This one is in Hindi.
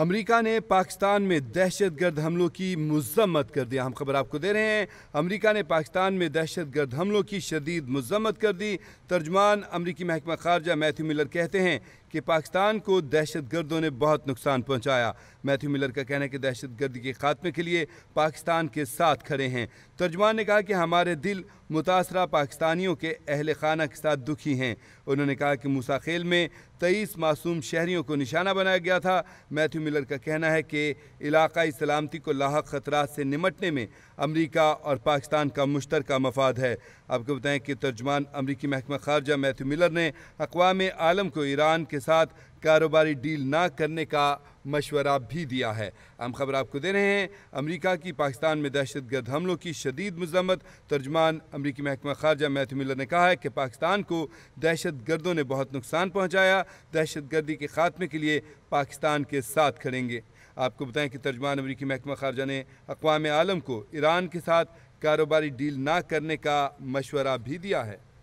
अमेरिका ने पाकिस्तान में दहशत गर्द हमलों की मजम्मत कर दी हम खबर आपको दे रहे हैं अमेरिका ने पाकिस्तान में दहशत गर्द हमलों की शदीद मजम्मत कर दी तर्जमान अमरीकी महकमा खारजा मैथ्यू मिलर कहते हैं कि पाकिस्तान को दहशत गर्दों ने बहुत नुकसान पहुँचाया मैथ्यू मिलर का कहना है कि दहशत गर्दी के खात्मे के लिए पाकिस्तान के साथ खड़े हैं तर्जमान ने कहा कि हमारे दिल मुतासर पाकिस्तानियों के अहल खाना के साथ दुखी हैं उन्होंने कहा कि मुसाखेल में तेईस मासूम शहरीों को निशाना बनाया गया था मैथ्यू मिलर का कहना है कि इलाकई सलामती को लाक ख़तरा से निमटने में अमरीका और पाकिस्तान का मुश्तर मफाद है आपको बताएं कि तर्जमान अमरीकी महकमा खारजा मैथ्यू मिलर ने अकवा आलम को ईरान के साथ कारोबारी डील ना करने का मशवरा भी दिया है हम खबर आपको दे रहे हैं अमरीका की पाकिस्तान में दहशत गर्द हमलों की शदीद मजम्मत तर्जमान अमरीकी महकमा खारजा मैथ्यू मिलर ने कहा है कि पाकिस्तान को दहशत गर्दों ने बहुत नुकसान पहुँचाया दहशत गर्दी के खात्मे के लिए पाकिस्तान के साथ खड़ेंगे आपको बताएं कि तर्जमान अमरीकी महकमा खारजा ने अकवा आलम को ईरान के साथ कारोबारी डील ना करने का मशवरा भी दिया है